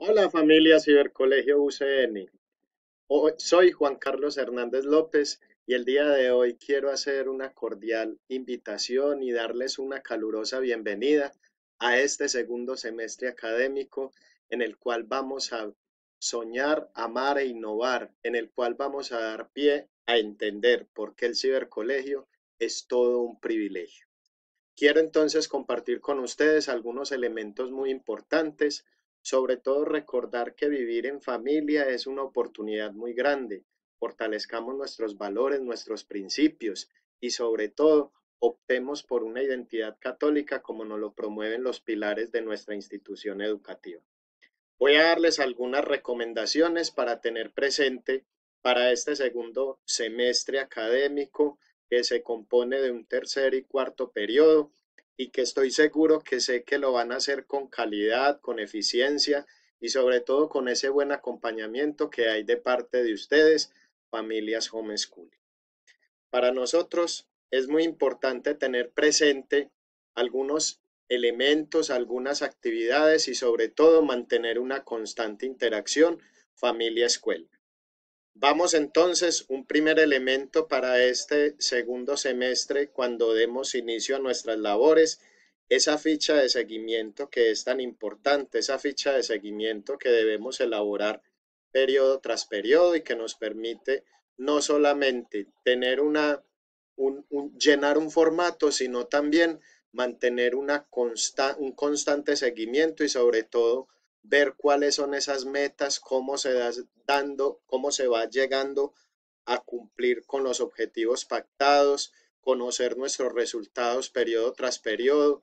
Hola familia Cibercolegio UCN. soy Juan Carlos Hernández López y el día de hoy quiero hacer una cordial invitación y darles una calurosa bienvenida a este segundo semestre académico en el cual vamos a soñar, amar e innovar, en el cual vamos a dar pie a entender por qué el cibercolegio es todo un privilegio. Quiero entonces compartir con ustedes algunos elementos muy importantes sobre todo recordar que vivir en familia es una oportunidad muy grande. Fortalezcamos nuestros valores, nuestros principios y sobre todo optemos por una identidad católica como nos lo promueven los pilares de nuestra institución educativa. Voy a darles algunas recomendaciones para tener presente para este segundo semestre académico que se compone de un tercer y cuarto periodo y que estoy seguro que sé que lo van a hacer con calidad, con eficiencia y sobre todo con ese buen acompañamiento que hay de parte de ustedes, familias school Para nosotros es muy importante tener presente algunos elementos, algunas actividades y sobre todo mantener una constante interacción familia-escuela. Vamos entonces, un primer elemento para este segundo semestre, cuando demos inicio a nuestras labores, esa ficha de seguimiento que es tan importante, esa ficha de seguimiento que debemos elaborar periodo tras periodo y que nos permite no solamente tener una, un, llenar un formato, sino también mantener un constante seguimiento y sobre todo ver cuáles son esas metas, cómo se va dando, cómo se va llegando a cumplir con los objetivos pactados, conocer nuestros resultados periodo tras periodo,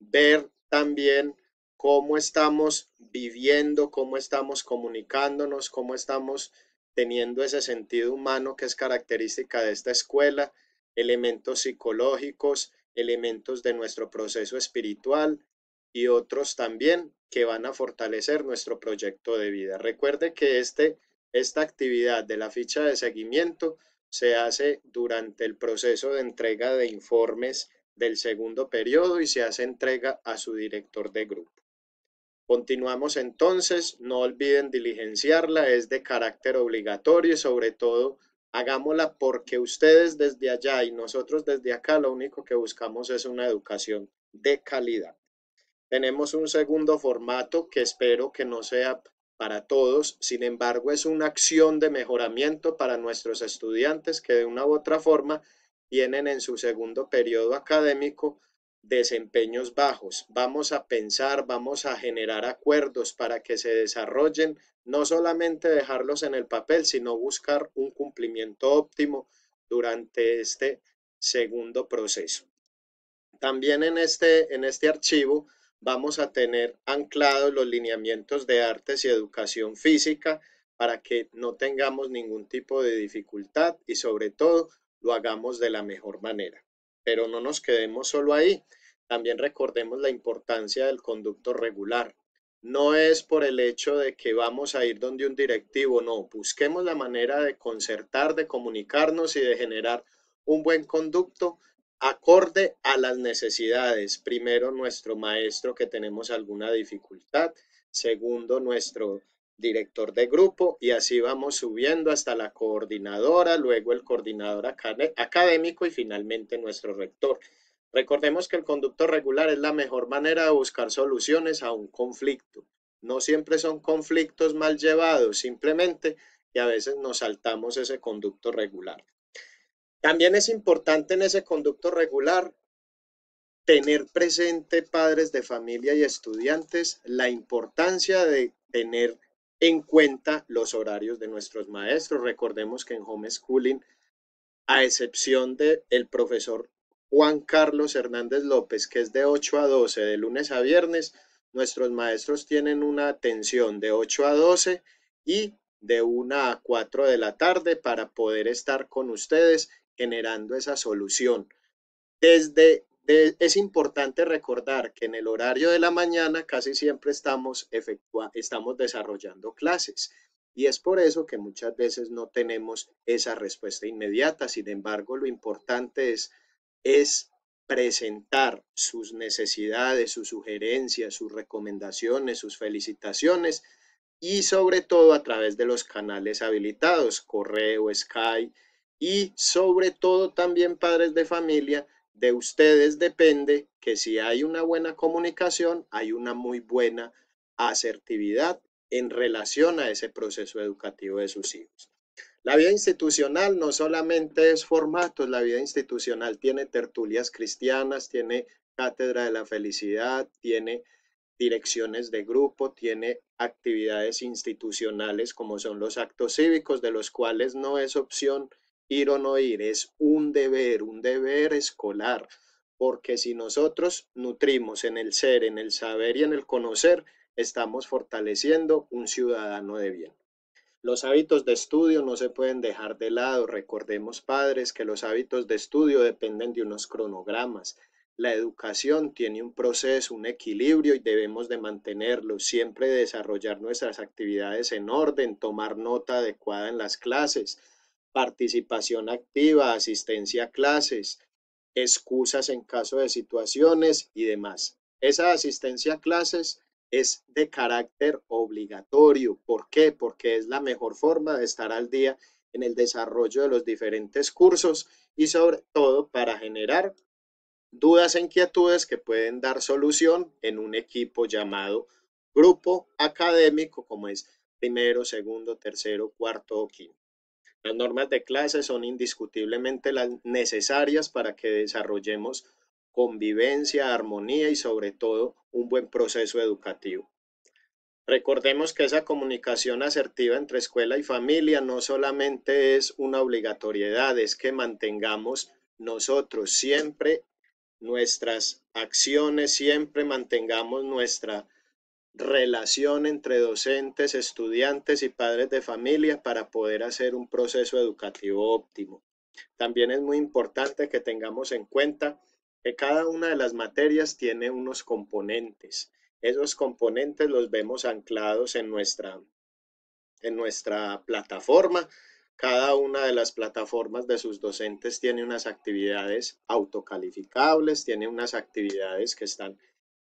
ver también cómo estamos viviendo, cómo estamos comunicándonos, cómo estamos teniendo ese sentido humano que es característica de esta escuela, elementos psicológicos, elementos de nuestro proceso espiritual y otros también que van a fortalecer nuestro proyecto de vida. Recuerde que este, esta actividad de la ficha de seguimiento se hace durante el proceso de entrega de informes del segundo periodo y se hace entrega a su director de grupo. Continuamos entonces, no olviden diligenciarla, es de carácter obligatorio y sobre todo hagámosla porque ustedes desde allá y nosotros desde acá lo único que buscamos es una educación de calidad. Tenemos un segundo formato que espero que no sea para todos, sin embargo es una acción de mejoramiento para nuestros estudiantes que de una u otra forma tienen en su segundo periodo académico desempeños bajos. Vamos a pensar, vamos a generar acuerdos para que se desarrollen, no solamente dejarlos en el papel, sino buscar un cumplimiento óptimo durante este segundo proceso. También en este, en este archivo vamos a tener anclados los lineamientos de artes y educación física para que no tengamos ningún tipo de dificultad y sobre todo lo hagamos de la mejor manera. Pero no nos quedemos solo ahí. También recordemos la importancia del conducto regular. No es por el hecho de que vamos a ir donde un directivo, no. Busquemos la manera de concertar, de comunicarnos y de generar un buen conducto acorde a las necesidades. Primero, nuestro maestro que tenemos alguna dificultad. Segundo, nuestro director de grupo y así vamos subiendo hasta la coordinadora, luego el coordinador académico y finalmente nuestro rector. Recordemos que el conducto regular es la mejor manera de buscar soluciones a un conflicto. No siempre son conflictos mal llevados, simplemente que a veces nos saltamos ese conducto regular. También es importante en ese conducto regular tener presente padres de familia y estudiantes la importancia de tener en cuenta los horarios de nuestros maestros. Recordemos que en homeschooling, a excepción del el profesor Juan Carlos Hernández López, que es de 8 a 12, de lunes a viernes, nuestros maestros tienen una atención de 8 a 12 y de 1 a 4 de la tarde para poder estar con ustedes generando esa solución. Desde, es importante recordar que en el horario de la mañana casi siempre estamos, estamos desarrollando clases. Y es por eso que muchas veces no tenemos esa respuesta inmediata. Sin embargo, lo importante es, es presentar sus necesidades, sus sugerencias, sus recomendaciones, sus felicitaciones y sobre todo a través de los canales habilitados, correo, Skype, y sobre todo también padres de familia, de ustedes depende que si hay una buena comunicación, hay una muy buena asertividad en relación a ese proceso educativo de sus hijos. La vida institucional no solamente es formatos, la vida institucional tiene tertulias cristianas, tiene cátedra de la felicidad, tiene direcciones de grupo, tiene actividades institucionales como son los actos cívicos, de los cuales no es opción ir o no ir, es un deber, un deber escolar, porque si nosotros nutrimos en el ser, en el saber y en el conocer, estamos fortaleciendo un ciudadano de bien. Los hábitos de estudio no se pueden dejar de lado. Recordemos, padres, que los hábitos de estudio dependen de unos cronogramas. La educación tiene un proceso, un equilibrio y debemos de mantenerlo, siempre desarrollar nuestras actividades en orden, tomar nota adecuada en las clases, participación activa, asistencia a clases, excusas en caso de situaciones y demás. Esa asistencia a clases es de carácter obligatorio. ¿Por qué? Porque es la mejor forma de estar al día en el desarrollo de los diferentes cursos y sobre todo para generar dudas e inquietudes que pueden dar solución en un equipo llamado grupo académico, como es primero, segundo, tercero, cuarto o quinto. Las normas de clase son indiscutiblemente las necesarias para que desarrollemos convivencia, armonía y sobre todo un buen proceso educativo. Recordemos que esa comunicación asertiva entre escuela y familia no solamente es una obligatoriedad, es que mantengamos nosotros siempre nuestras acciones, siempre mantengamos nuestra relación entre docentes, estudiantes y padres de familia para poder hacer un proceso educativo óptimo. También es muy importante que tengamos en cuenta que cada una de las materias tiene unos componentes. Esos componentes los vemos anclados en nuestra, en nuestra plataforma. Cada una de las plataformas de sus docentes tiene unas actividades autocalificables, tiene unas actividades que están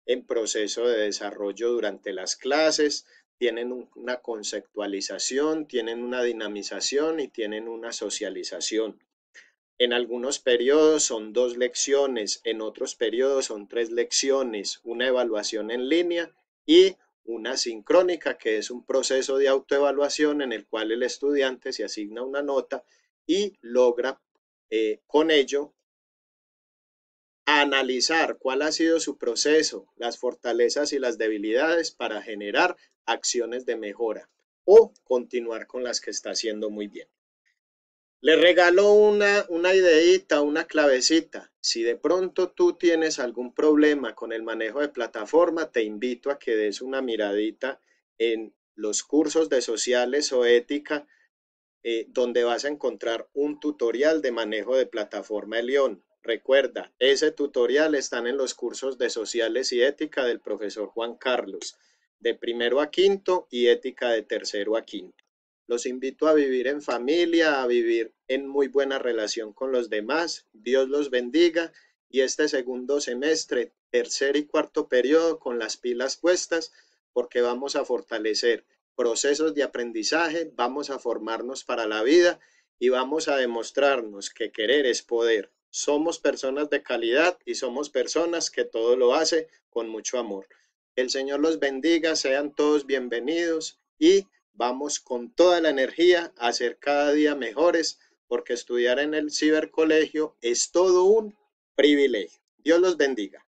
en proceso de desarrollo durante las clases, tienen una conceptualización, tienen una dinamización y tienen una socialización. En algunos periodos son dos lecciones, en otros periodos son tres lecciones, una evaluación en línea y una sincrónica, que es un proceso de autoevaluación en el cual el estudiante se asigna una nota y logra eh, con ello analizar cuál ha sido su proceso, las fortalezas y las debilidades para generar acciones de mejora o continuar con las que está haciendo muy bien. Le regalo una, una ideita, una clavecita. Si de pronto tú tienes algún problema con el manejo de plataforma, te invito a que des una miradita en los cursos de sociales o ética, eh, donde vas a encontrar un tutorial de manejo de plataforma de León. Recuerda, ese tutorial están en los cursos de sociales y ética del profesor Juan Carlos, de primero a quinto y ética de tercero a quinto. Los invito a vivir en familia, a vivir en muy buena relación con los demás. Dios los bendiga y este segundo semestre, tercer y cuarto periodo con las pilas puestas, porque vamos a fortalecer procesos de aprendizaje, vamos a formarnos para la vida y vamos a demostrarnos que querer es poder somos personas de calidad y somos personas que todo lo hace con mucho amor. El Señor los bendiga, sean todos bienvenidos y vamos con toda la energía a ser cada día mejores porque estudiar en el cibercolegio es todo un privilegio. Dios los bendiga.